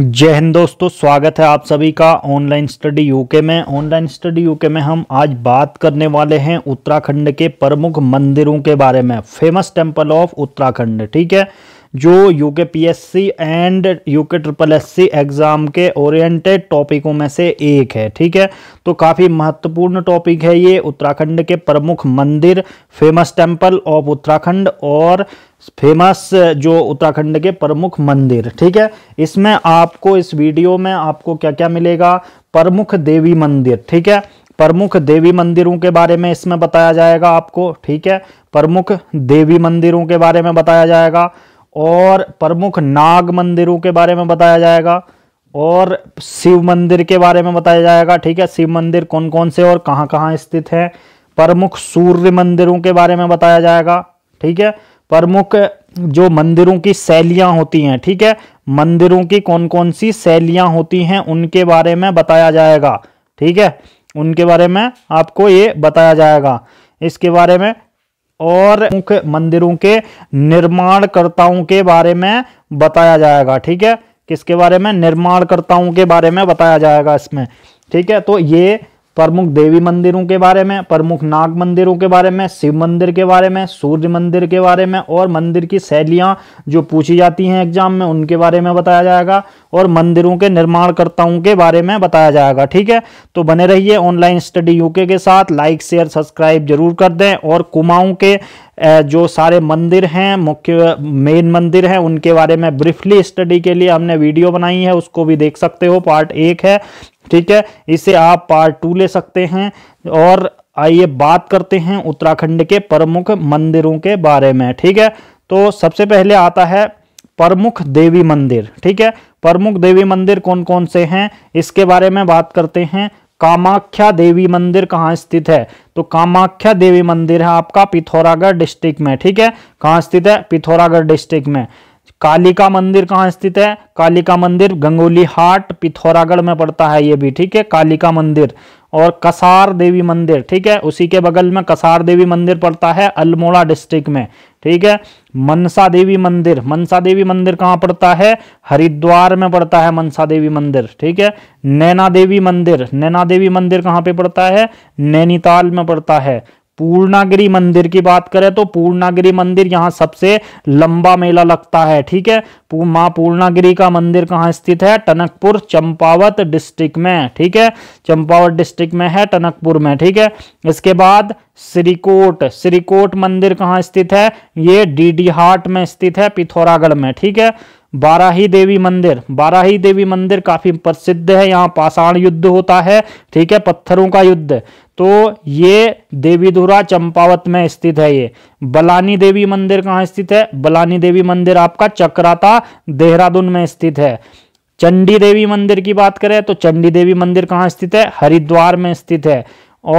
जय हिंद दोस्तों स्वागत है आप सभी का ऑनलाइन स्टडी यूके में ऑनलाइन स्टडी यूके में हम आज बात करने वाले हैं उत्तराखंड के प्रमुख मंदिरों के बारे में फेमस टेम्पल ऑफ उत्तराखंड ठीक है जो UK PSC and UK triple SC exam के ओरिएंटेड टॉपिकों में से एक है ठीक है तो काफ़ी महत्वपूर्ण टॉपिक है ये उत्तराखंड के प्रमुख मंदिर फेमस टेम्पल ऑफ उत्तराखंड और फेमस जो उत्तराखंड के प्रमुख मंदिर ठीक है इसमें आपको इस वीडियो में आपको क्या क्या मिलेगा प्रमुख देवी मंदिर ठीक है प्रमुख देवी मंदिरों के बारे में इसमें बताया जाएगा आपको ठीक है प्रमुख देवी मंदिरों के बारे में बताया जाएगा और प्रमुख नाग मंदिरों के बारे में बताया जाएगा और शिव मंदिर के बारे में बताया जाएगा ठीक है शिव मंदिर कौन कौन से और कहाँ कहाँ स्थित हैं प्रमुख सूर्य मंदिरों के बारे में बताया जाएगा ठीक है प्रमुख जो मंदिरों की शैलियाँ होती हैं ठीक है मंदिरों की कौन कौन सी शैलियाँ होती हैं उनके बारे में बताया जाएगा ठीक है उनके बारे में आपको ये बताया जाएगा इसके बारे में और मुख्य मंदिरों के निर्माणकर्ताओं के बारे में बताया जाएगा ठीक है किसके बारे में निर्माणकर्ताओं के बारे में बताया जाएगा इसमें ठीक है तो ये प्रमुख देवी मंदिरों के बारे में प्रमुख नाग मंदिरों के बारे में शिव मंदिर के बारे में सूर्य मंदिर के बारे में और मंदिर की शैलियाँ जो पूछी जाती हैं एग्जाम में उनके बारे में बताया जाएगा और मंदिरों के निर्माणकर्ताओं के बारे में बताया जाएगा ठीक है तो बने रहिए ऑनलाइन स्टडी यूके के साथ लाइक शेयर सब्सक्राइब जरूर कर दें और कुमाऊँ के जो सारे मंदिर हैं मुख्य मेन मंदिर हैं उनके बारे में ब्रीफली स्टडी के लिए हमने वीडियो बनाई है उसको भी देख सकते हो पार्ट एक है ठीक है इसे आप पार्ट टू ले सकते हैं और आइए बात करते हैं उत्तराखंड के प्रमुख मंदिरों के बारे में ठीक है तो सबसे पहले आता है प्रमुख देवी मंदिर ठीक है प्रमुख देवी मंदिर कौन कौन से हैं इसके बारे में बात करते हैं कामाख्या देवी मंदिर कहाँ स्थित है तो कामाख्या देवी मंदिर है आपका पिथौरागढ़ डिस्ट्रिक्ट में ठीक है कहाँ स्थित है पिथौरागढ़ डिस्ट्रिक्ट में कालिका मंदिर कहाँ स्थित है कालिका मंदिर गंगोली हाट पिथौरागढ़ में पड़ता है ये भी ठीक है कालिका मंदिर और कसार देवी मंदिर ठीक है उसी के बगल में कसार देवी मंदिर पड़ता है अल्मोड़ा डिस्ट्रिक्ट में ठीक है मनसा देवी मंदिर मनसा देवी मंदिर कहाँ पड़ता है हरिद्वार में पड़ता है मनसा देवी मंदिर ठीक है नैना देवी मंदिर नैना देवी मंदिर कहाँ पे पड़ता है नैनीताल में पड़ता है पूर्णागिरी मंदिर की बात करें तो पूर्णागिरी मंदिर यहाँ सबसे लंबा मेला लगता है ठीक है माँ पूर्णागिरी का मंदिर कहाँ स्थित है टनकपुर चंपावत डिस्ट्रिक्ट में ठीक है चंपावत डिस्ट्रिक्ट में है टनकपुर में ठीक है इसके बाद श्रीकोट श्रीकोट मंदिर कहाँ स्थित है ये डीडीहाट में स्थित है पिथौरागढ़ में ठीक है बाराही देवी मंदिर बाराही देवी मंदिर काफी प्रसिद्ध है यहाँ पाषाण युद्ध होता है ठीक है पत्थरों का युद्ध तो ये देवीधुरा चंपावत में स्थित है ये बलानी देवी मंदिर कहाँ स्थित है बलानी देवी मंदिर आपका चक्राता देहरादून में स्थित है चंडी देवी मंदिर की बात करें तो चंडी देवी मंदिर कहाँ स्थित है हरिद्वार में स्थित है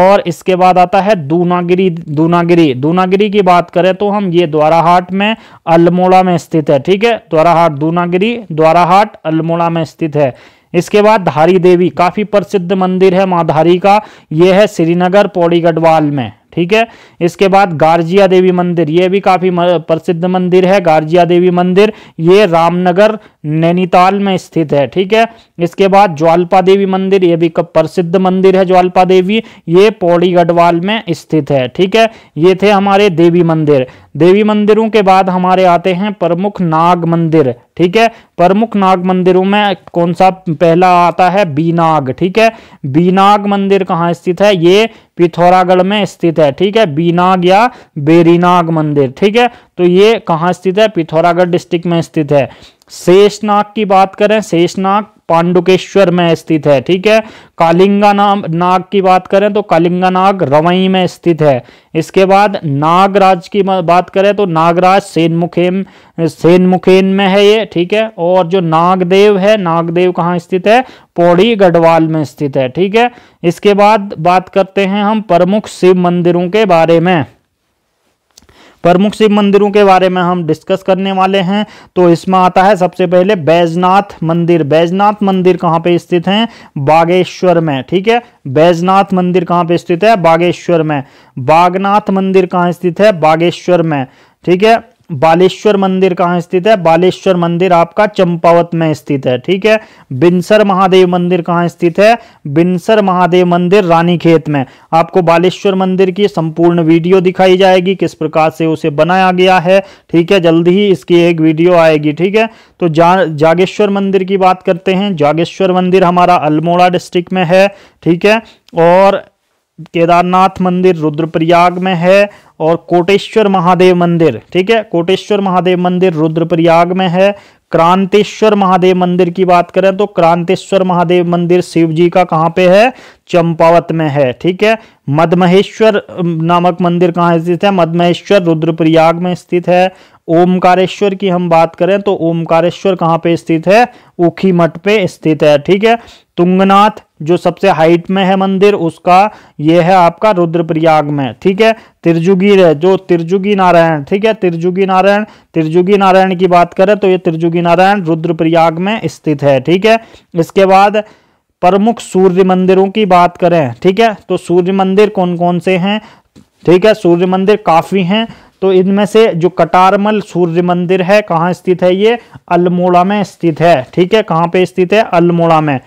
और इसके बाद आता है दूनागिरी दूनागिरी दूनागिरी की बात करें तो हम ये द्वाराहाट में अल्मोड़ा में स्थित है ठीक है द्वाराहाट दूनागिरी द्वाराहाट अल्मोड़ा में स्थित है इसके बाद धारी देवी काफ़ी प्रसिद्ध मंदिर है माँ धारी का यह है श्रीनगर पौड़ी गढ़वाल में ठीक है इसके बाद गार्जिया देवी मंदिर ये भी काफ़ी प्रसिद्ध मंदिर है गार्जिया देवी मंदिर ये रामनगर नैनीताल में स्थित है ठीक है इसके बाद ज्वालपा देवी मंदिर ये भी प्रसिद्ध मंदिर है ज्वालपा देवी ये पौड़ी गढ़वाल में स्थित है ठीक है ये थे हमारे देवी मंदिर देवी मंदिरों के बाद हमारे आते हैं प्रमुख नाग मंदिर ठीक है प्रमुख नाग मंदिरों में कौन सा पहला आता है बीनाग ठीक है बीनाग मंदिर कहाँ स्थित है ये पिथौरागढ़ में स्थित है ठीक है बीनाग या बेरीनाग मंदिर ठीक है तो ये कहाँ स्थित है पिथौरागढ़ डिस्ट्रिक्ट में स्थित है शेषनाग की बात करें शेषनाग पांडुकेश्वर में स्थित है ठीक है कालिंगा नाम नाग की बात करें तो कालिंगा नाग रवई में स्थित है इसके बाद नागराज की बात करें तो नागराज सेन सेनमुखेन में है ये ठीक है और जो नागदेव है नागदेव कहाँ स्थित है पौड़ी गढ़वाल में स्थित है ठीक है इसके बाद बात करते हैं हम प्रमुख शिव मंदिरों के बारे में प्रमुख शिव मंदिरों के बारे में हम डिस्कस करने वाले हैं तो इसमें आता है सबसे पहले बैजनाथ मंदिर बैजनाथ मंदिर कहाँ पे स्थित है बागेश्वर में ठीक है बैजनाथ मंदिर कहाँ पे स्थित है बागेश्वर में बागनाथ मंदिर कहाँ स्थित है बागेश्वर में ठीक है बालेश्वर मंदिर कहाँ स्थित है बालेश्वर मंदिर आपका चंपावत में स्थित है ठीक है बिनसर महादेव मंदिर कहाँ स्थित है बिनसर महादेव मंदिर रानीखेत में आपको बालेश्वर मंदिर की संपूर्ण वीडियो दिखाई जाएगी किस प्रकार से उसे बनाया गया है ठीक है जल्दी ही इसकी एक वीडियो आएगी ठीक है तो जा, जागेश्वर मंदिर की बात करते हैं जागेश्वर मंदिर हमारा अल्मोड़ा डिस्ट्रिक्ट में है ठीक है और केदारनाथ मंदिर रुद्रप्रयाग में है और कोटेश्वर महादेव मंदिर ठीक है कोटेश्वर महादेव मंदिर रुद्रप्रयाग में है क्रांतेश्वर महादेव मंदिर की बात करें तो क्रांतेश्वर महादेव मंदिर शिव जी का कहाँ पे है चंपावत में है ठीक है मधमहेश्वर नामक मंदिर कहाँ स्थित है मधमहेश्वर रुद्रप्रयाग में स्थित है ओमकारेश्वर की हम बात करें तो ओमकारेश्वर कहाँ पे स्थित है ऊखी मठ पे स्थित है ठीक है तुंगनाथ जो सबसे हाइट में है मंदिर उसका ये है आपका रुद्रप्रयाग में ठीक है तिरजुगीर है जो तिरजुगी नारायण ठीक है तिरजुगी नारायण तिरजुगी नारायण की बात करें तो ये तिरजुगी नारायण रुद्रप्रयाग में स्थित है ठीक है इसके बाद प्रमुख सूर्य मंदिरों की बात करें ठीक है तो सूर्य मंदिर कौन कौन से हैं ठीक है सूर्य मंदिर काफ़ी हैं तो इनमें से जो कटारमल सूर्य मंदिर है कहाँ स्थित है ये अल्मोड़ा में स्थित है ठीक है कहाँ पे स्थित है अल्मोड़ा में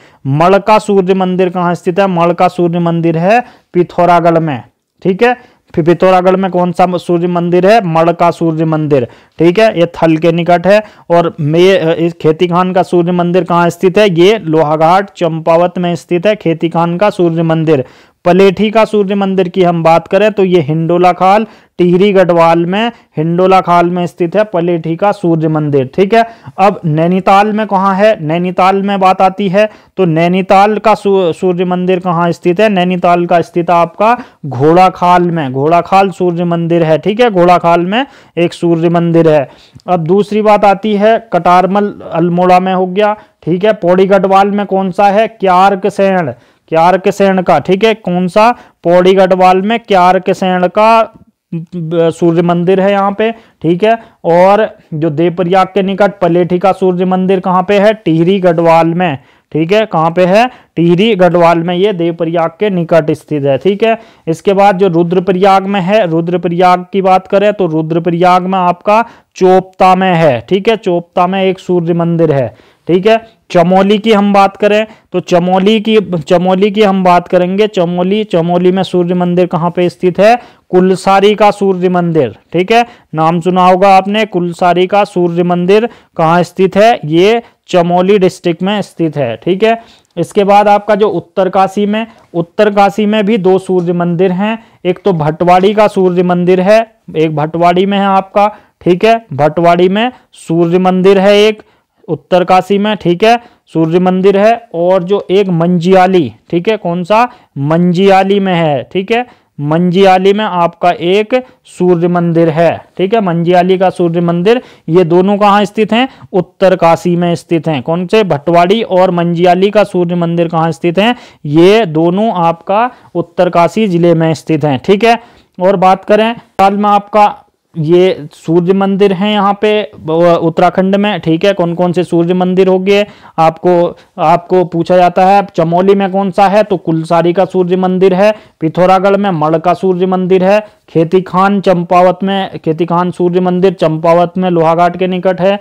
मड़का सूर्य मंदिर कहाँ स्थित है मड़का सूर्य मंदिर है पिथौरागढ़ में ठीक है पिथौरागढ़ में कौन सा सूर्य मंदिर है मड़का सूर्य मंदिर ठीक है ये थल के निकट है और इस खेती खान का सूर्य मंदिर कहाँ स्थित है ये लोहाघाट चंपावत में स्थित है खेती खान का सूर्य मंदिर पलेठी का सूर्य मंदिर की हम बात करें तो ये हिंडोला खाल टिहरी गढ़वाल में हिंडोला खाल में स्थित है पलेठी का सूर्य मंदिर ठीक है अब नैनीताल में कहाँ है नैनीताल में बात आती है तो नैनीताल का सूर्य मंदिर कहाँ स्थित है नैनीताल का स्थित आपका घोड़ा खाल में घोड़ा खाल सूर्य मंदिर है ठीक है घोड़ा खाल में एक सूर्य मंदिर है अब दूसरी बात आती है कटारमल अल्मोड़ा में हो गया ठीक है पौड़ी गढ़वाल में कौन सा है क्यार्कसैण क्यार किसैन का ठीक है कौन सा पौड़ी गढ़वाल में क्यार किसैन का सूर्य मंदिर है यहाँ पे ठीक है और जो देवप्रयाग के निकट पलेठी का सूर्य मंदिर कहाँ पे है टिहरी गढ़वाल में ठीक है कहाँ पे है टिहरी गढ़वाल में ये देवप्रयाग के निकट स्थित है ठीक है इसके बाद जो रुद्रप्रयाग में है रुद्रप्रयाग की बात करें तो रुद्रप्रयाग में आपका चोपता में है ठीक है चोपता में एक सूर्य मंदिर है ठीक है चमोली की हम बात करें तो चमोली की चमोली की हम बात करेंगे चमोली चमोली में सूर्य मंदिर कहाँ पे स्थित है कुलसारी का सूर्य मंदिर ठीक है नाम सुना होगा आपने कुलसारी का सूर्य मंदिर कहाँ स्थित है ये चमोली डिस्ट्रिक्ट में स्थित है ठीक है इसके बाद आपका जो उत्तरकाशी में उत्तरकाशी में भी दो सूर्य मंदिर हैं एक तो भटवाड़ी का सूर्य मंदिर है एक भटवाड़ी में है आपका ठीक है भटवाड़ी में सूर्य मंदिर है एक उत्तरकाशी में ठीक है सूर्य मंदिर है और जो एक मंजियाली ठीक है कौन सा मंजियाली में है ठीक है मंजियाली में आपका एक सूर्य मंदिर है ठीक है मंजियाली का सूर्य मंदिर ये दोनों कहाँ स्थित हैं उत्तरकाशी में स्थित हैं कौन से भटवाड़ी और मंजियाली का सूर्य मंदिर कहाँ स्थित हैं ये दोनों आपका उत्तरकाशी जिले में स्थित हैं ठीक है और बात करें साल में आपका ये सूर्य मंदिर हैं यहाँ पे उत्तराखंड में ठीक है कौन कौन से सूर्य मंदिर हो गए आपको आपको पूछा जाता है चमोली में कौन सा है तो कुलसारी का सूर्य मंदिर है पिथौरागढ़ में मड़ का सूर्य मंदिर है खेती खान चंपावत में खेती खान सूर्य मंदिर चंपावत में लोहाघाट के निकट है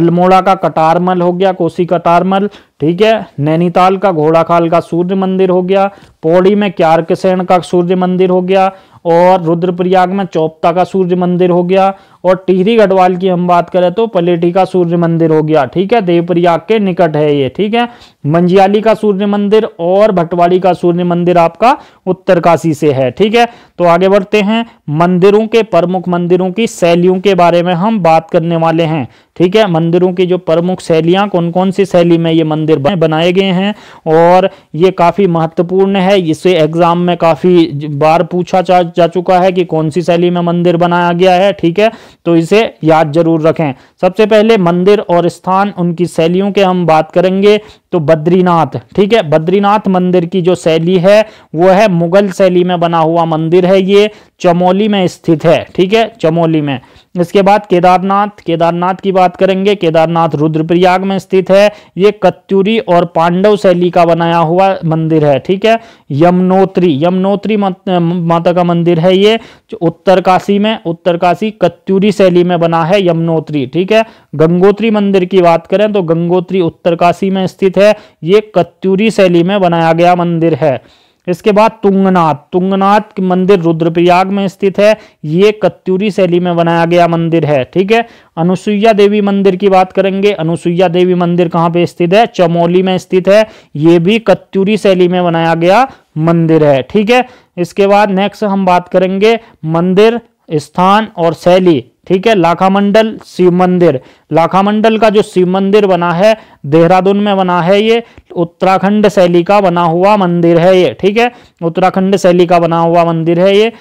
अल्मोड़ा का कटारमल हो गया कोसी कटारमल ठीक है नैनीताल का घोड़ाखाल का सूर्य मंदिर हो गया पौड़ी में क्यारकसेन का सूर्य मंदिर हो गया और रुद्रप्रयाग में चौपता का सूर्य मंदिर हो गया और टिहरी गढ़वाल की हम बात करें तो पलेटी का सूर्य मंदिर हो गया ठीक है देवप्रयाग के निकट है ये ठीक है मंजियाली का सूर्य मंदिर और भटवाड़ी का सूर्य मंदिर आपका उत्तरकाशी से है ठीक है तो आगे बढ़ते हैं मंदिरों के प्रमुख मंदिरों की शैलियों के बारे में हम बात करने वाले हैं ठीक है मंदिरों की जो प्रमुख शैलियाँ कौन कौन सी शैली में ये मंदिर बनाए गए हैं और ये काफ़ी महत्वपूर्ण है इसे एग्ज़ाम में काफ़ी बार पूछा जा, जा चुका है कि कौन सी शैली में मंदिर बनाया गया है ठीक है तो इसे याद जरूर रखें सबसे पहले मंदिर और स्थान उनकी शैलियों के हम बात करेंगे तो बद्रीनाथ ठीक है बद्रीनाथ मंदिर की जो शैली है वो है मुगल शैली में बना हुआ मंदिर है ये चमोली में स्थित है ठीक है चमोली में इसके बाद केदारनाथ केदारनाथ की बात करेंगे केदारनाथ रुद्रप्रयाग में स्थित है ये कत्यूरी और पांडव शैली का बनाया हुआ मंदिर है ठीक है यमुनोत्री यमुनोत्री माता का मंदिर है ये उत्तरकाशी में उत्तरकाशी कत्यूरी शैली में बना है यमुनोत्री ठीक है गंगोत्री मंदिर की बात करें तो गंगोत्री उत्तरकाशी में स्थित है ये कत्यूरी शैली में बनाया गया मंदिर है इसके बाद तुंगनाथ तुंगनाथ मंदिर रुद्रप्रयाग में स्थित है ये कत्यूरी शैली में बनाया गया मंदिर है ठीक है अनुसुईया देवी मंदिर की बात करेंगे अनुसुईया देवी मंदिर कहाँ पे स्थित है चमोली में स्थित है ये भी कत्यूरी शैली में बनाया गया मंदिर है ठीक है इसके बाद नेक्स्ट हम बात करेंगे मंदिर स्थान और शैली ठीक है लाखामंडल शिव मंदिर लाखामंडल का जो शिव मंदिर बना है देहरादून में बना है ये उत्तराखंड शैली का बना हुआ मंदिर है ये ठीक है उत्तराखंड शैली का बना हुआ मंदिर है ये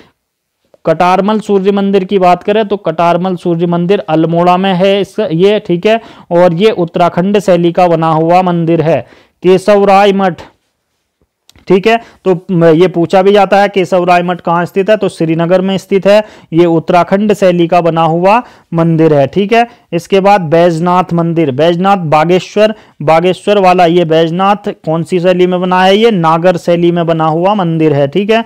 कटारमल सूर्य मंदिर की बात करें तो कटारमल सूर्य मंदिर अल्मोड़ा में है इस ये ठीक है और ये उत्तराखंड शैली का बना हुआ मंदिर है केशवराय मठ ठीक है तो ये पूछा भी जाता है केशव राय मठ कहाँ स्थित है तो श्रीनगर में स्थित है ये उत्तराखंड शैली का बना हुआ मंदिर है ठीक है इसके बाद बैजनाथ मंदिर बैजनाथ बागेश्वर बागेश्वर वाला ये बैजनाथ कौन सी शैली में बना है ये नागर शैली में बना हुआ मंदिर है ठीक है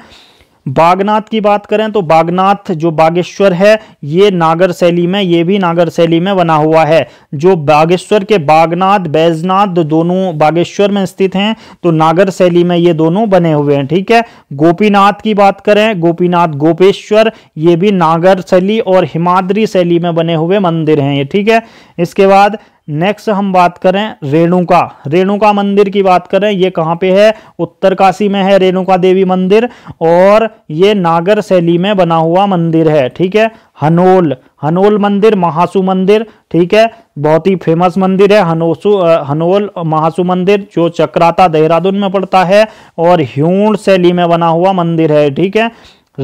बागनाथ की बात करें तो बागनाथ जो बागेश्वर है ये नागर शैली में ये भी नागर शैली में बना हुआ है जो बागेश्वर के बागनाथ बैजनाथ दोनों बागेश्वर में स्थित हैं तो नागर शैली में ये दोनों बने हुए हैं ठीक है गोपीनाथ की बात करें गोपीनाथ गोपेश्वर ये भी नागर शैली और हिमाद्री शैली में बने हुए मंदिर हैं ये ठीक है इसके बाद नेक्स्ट हम बात करें रेणुका रेणुका मंदिर की बात करें ये कहाँ पे है उत्तरकाशी में है रेणुका देवी मंदिर और ये नागर शैली में बना हुआ मंदिर है ठीक है हनोल हनोल मंदिर महासु मंदिर ठीक है बहुत ही फेमस मंदिर है हनोसु हनोल महासु मंदिर जो चक्राता देहरादून में पड़ता है और ह्यूण शैली में बना हुआ मंदिर है ठीक है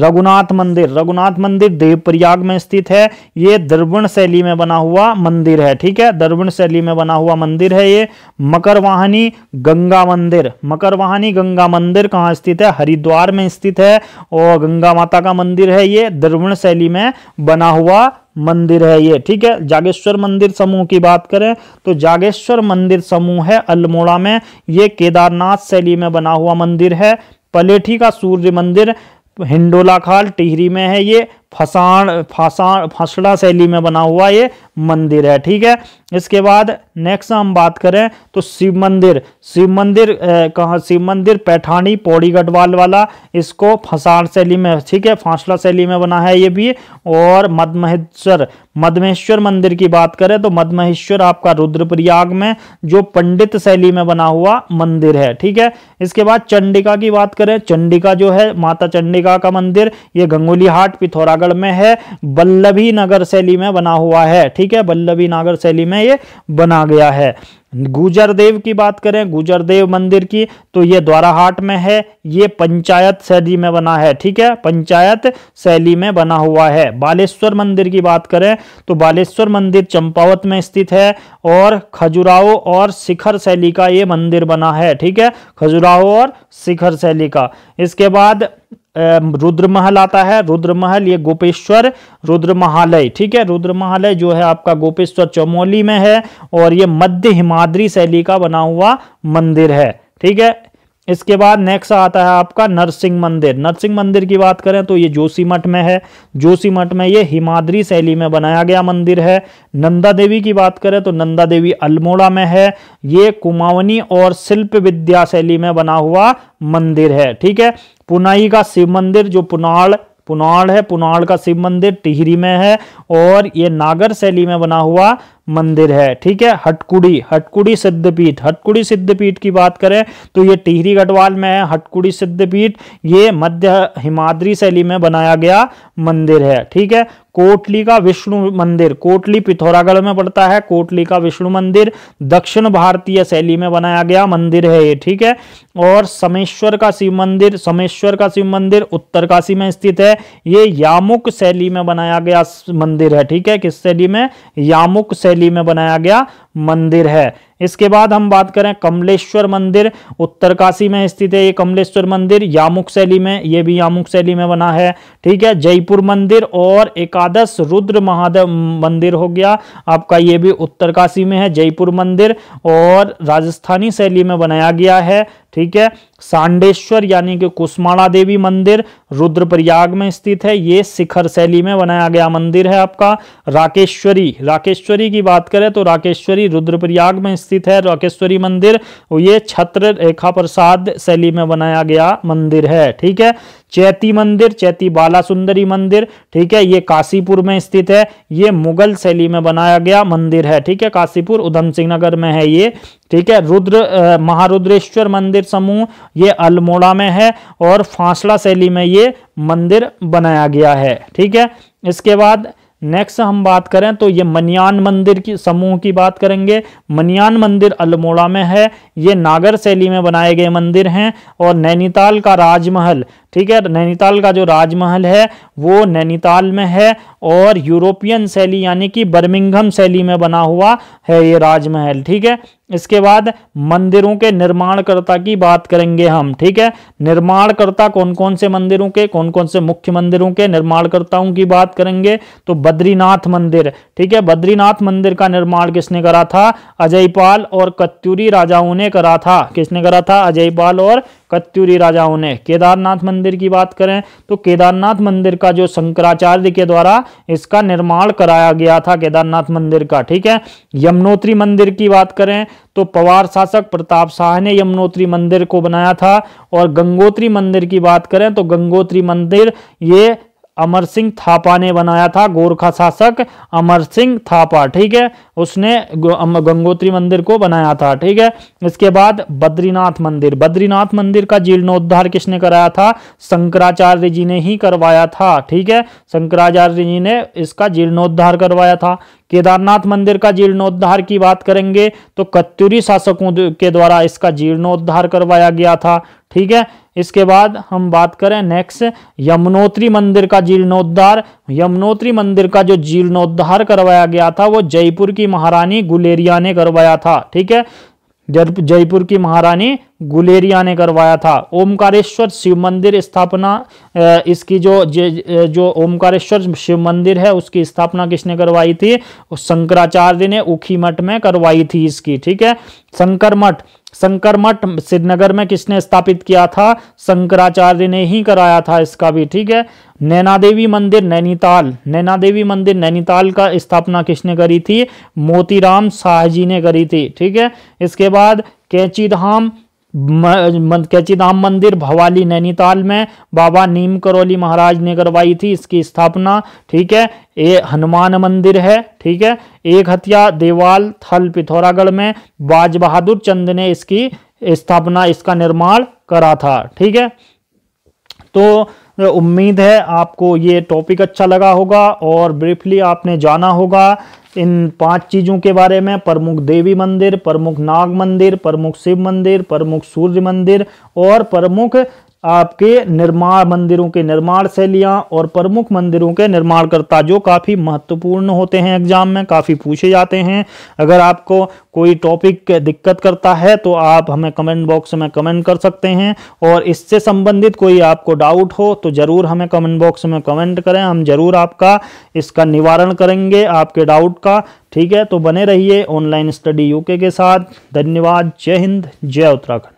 रघुनाथ मंदिर रघुनाथ मंदिर देवप्रयाग में स्थित है ये द्रवण शैली में बना हुआ मंदिर है ठीक है द्रवण शैली में बना हुआ मंदिर है ये मकरवाहनी गंगा मंदिर मकरवाहनी गंगा मंदिर कहाँ स्थित है हरिद्वार में स्थित है और गंगा माता का मंदिर है ये द्रवण शैली में बना हुआ मंदिर है ये ठीक है जागेश्वर मंदिर समूह की बात करें तो जागेश्वर मंदिर समूह है अल्मोड़ा में ये केदारनाथ शैली में बना हुआ मंदिर है पलेठी का सूर्य मंदिर हिंडोला खाल टिहरी में है ये फसाण फसाण फसड़ा शैली में बना हुआ ये मंदिर है ठीक है इसके बाद नेक्स्ट हम बात करें तो शिव मंदिर शिव मंदिर कहाँ शिव मंदिर पैठानी पौड़ी गढ़वाल वाला इसको फसाण शैली में ठीक है फासला शैली में बना है ये भी और मधमहेश्वर मधमहेश्वर मंदिर की बात करें तो मधमहेश्वर आपका रुद्रप्रयाग में जो पंडित शैली में बना हुआ मंदिर है ठीक है इसके बाद चंडिका की बात करें चंडिका जो है माता चंडिका का मंदिर ये गंगोली हाट पिथौरागढ़ नगर में है बल्लभी नगर शैली में बना हुआ है ठीक है बल्लभी नगर शैली में ये बना गया है गुजरदेव की बात करें गुजरदेव मंदिर की तो ये द्वाराहाट में है ये पंचायत शैली में बना है ठीक है पंचायत शैली में बना हुआ है बालेश्वर मंदिर की बात करें तो बालेश्वर मंदिर चंपावत में स्थित है और खजुराहो और शिखर शैली का ये मंदिर बना है ठीक है खजुराहो और शिखर शैली का इसके बाद रुद्रमहल आता है रुद्रमहल ये गोपेश्वर महालय ठीक है रुद्र महालय जो है आपका गोपेश्वर चमोली में है और ये मध्य हिमाद्री शैली का बना हुआ मंदिर है ठीक है इसके बाद नेक्स्ट आता है आपका नरसिंह मंदिर नरसिंह मंदिर की बात करें तो ये जोशीमठ में है जोशीमठ में ये हिमाद्री शैली में बनाया गया मंदिर है नंदा देवी की बात करें तो नंदा देवी अल्मोड़ा में है ये कुमावनी और शिल्प विद्या शैली में बना हुआ मंदिर है ठीक है पुनाई का शिव मंदिर जो पुनाड़ पुनाड़ है पुनाड़ का शिव मंदिर टिहरी में है और ये नागर शैली में बना हुआ मंदिर है ठीक है हटकुड़ी हटकुड़ी सिद्धपीठ हटकुड़ी सिद्धपीठ की बात करें तो ये टिहरी गढ़वाल में है हटकुड़ी सिद्धपीठ ये मध्य हिमाद्री शैली में बनाया गया मंदिर है ठीक है कोटली का विष्णु मंदिर कोटली पिथौरागढ़ में पड़ता है कोटली का विष्णु मंदिर दक्षिण भारतीय शैली में बनाया गया मंदिर है ये ठीक है और समेश्वर का शिव मंदिर समेश्वर का शिव मंदिर उत्तरकाशी में स्थित है ये यामुक शैली में बनाया गया मंदिर है ठीक है किस शैली में यामुक शैली में बनाया गया मंदिर है इसके बाद हम बात करें कमलेश्वर मंदिर उत्तरकाशी में स्थित है ये कमलेश्वर मंदिर यामुख शैली में ये भी यामुख शैली में बना है ठीक है जयपुर मंदिर और एकादश रुद्र महादेव मंदिर हो गया आपका ये भी उत्तरकाशी में है जयपुर मंदिर और राजस्थानी शैली में बनाया गया है ठीक है सांडेश्वर यानी कि कुसमाणा देवी मंदिर रुद्रप्रयाग में स्थित है ये शिखर शैली में बनाया गया मंदिर है आपका राकेश्वरी राकेश्वरी की बात करें तो राकेश्वरी रुद्रप्रयाग में स्थित है राकेश्वरी मंदिर और ये छत्र रेखा प्रसाद शैली में बनाया गया मंदिर है ठीक है चैती मंदिर चैती बाला सुंदरी मंदिर ठीक है ये काशीपुर में स्थित है ये मुगल शैली में बनाया गया मंदिर है ठीक है काशीपुर उधम सिंह नगर में है ये ठीक है रुद्र महारुद्रेश्वर मंदिर समूह ये अल्मोड़ा में है और फांसला शैली में ये मंदिर बनाया गया है ठीक है इसके बाद नेक्स्ट हम बात करें तो ये मनियान मंदिर की समूह की बात करेंगे मनियान मंदिर अल्मोड़ा में है ये नागर शैली में बनाए गए मंदिर हैं और नैनीताल का राजमहल ठीक है नैनीताल का जो राजमहल है वो नैनीताल में है और यूरोपियन शैली यानी कि बर्मिंगम शैली में बना हुआ है ये राजमहल ठीक है इसके बाद मंदिरों के निर्माणकर्ता की बात करेंगे हम ठीक है निर्माणकर्ता कौन कौन से मंदिरों के कौन कौन से मुख्य मंदिरों के निर्माणकर्ताओं की बात करेंगे तो बद्रीनाथ मंदिर ठीक है बद्रीनाथ मंदिर का निर्माण किसने करा था अजयपाल और कत्यूरी राजाओं ने करा था किसने करा था अजयपाल और कत्यूरी राजाओं ने केदारनाथ मंदिर की बात करें तो केदारनाथ मंदिर का जो शंकराचार्य के द्वारा इसका निर्माण कराया गया था केदारनाथ मंदिर का ठीक है यमुनोत्री मंदिर की बात करें तो पवार शासक प्रताप शाह ने यमुनोत्री मंदिर को बनाया था और गंगोत्री मंदिर की बात करें तो गंगोत्री मंदिर ये अमर सिंह थापा ने बनाया था गोरखा शासक अमर सिंह थापा ठीक है उसने गंगोत्री मंदिर को बनाया था ठीक है इसके बाद बद्रीनाथ मंदिर बद्रीनाथ मंदिर का जीर्णोद्धार किसने कराया था शंकराचार्य जी ने ही करवाया था ठीक है शंकराचार्य जी ने इसका जीर्णोद्धार करवाया था केदारनाथ मंदिर का जीर्णोद्धार की बात करेंगे तो कत्यूरी शासकों के द्वारा इसका जीर्णोद्धार करवाया गया था ठीक है इसके बाद हम बात करें नेक्स्ट यमुनोत्री मंदिर का जीर्णोद्धार यमुनोत्री मंदिर का जो जीर्णोद्धार करवाया गया था वो जयपुर की महारानी गुलेरिया ने करवाया था ठीक है जयपुर की महारानी गुलेरिया ने करवाया था ओमकारेश्वर शिव मंदिर स्थापना इसकी जो जो ओमकारेश्वर शिव मंदिर है उसकी स्थापना किसने करवाई थी शंकराचार्य ने उखी मठ में करवाई थी इसकी ठीक है शंकर मठ शंकर मठ श्रीनगर में किसने स्थापित किया था शंकराचार्य ने ही कराया था इसका भी ठीक है नैना देवी मंदिर नैनीताल नैना देवी मंदिर नैनीताल का स्थापना किसने करी थी मोतीराम शाह जी ने करी थी ठीक है इसके बाद कैंची धाम कैचीधाम मंदिर भवाली नैनीताल में बाबा नीम करौली महाराज ने करवाई थी इसकी स्थापना ठीक है ये हनुमान मंदिर है ठीक है एक हथिया देवाल थल पिथौरागढ़ में बाज बहादुर चंद ने इसकी स्थापना इसका निर्माण करा था ठीक है तो उम्मीद है आपको ये टॉपिक अच्छा लगा होगा और ब्रीफली आपने जाना होगा इन पांच चीज़ों के बारे में प्रमुख देवी मंदिर प्रमुख नाग मंदिर प्रमुख शिव मंदिर प्रमुख सूर्य मंदिर और प्रमुख आपके निर्माण मंदिरों के निर्माण शैलियाँ और प्रमुख मंदिरों के निर्माणकर्ता जो काफ़ी महत्वपूर्ण होते हैं एग्जाम में काफ़ी पूछे जाते हैं अगर आपको कोई टॉपिक दिक्कत करता है तो आप हमें कमेंट बॉक्स में कमेंट कर सकते हैं और इससे संबंधित कोई आपको डाउट हो तो ज़रूर हमें कमेंट बॉक्स में कमेंट करें हम ज़रूर आपका इसका निवारण करेंगे आपके डाउट का ठीक है तो बने रहिए ऑनलाइन स्टडी यूके के साथ धन्यवाद जय हिंद जय उत्तराखंड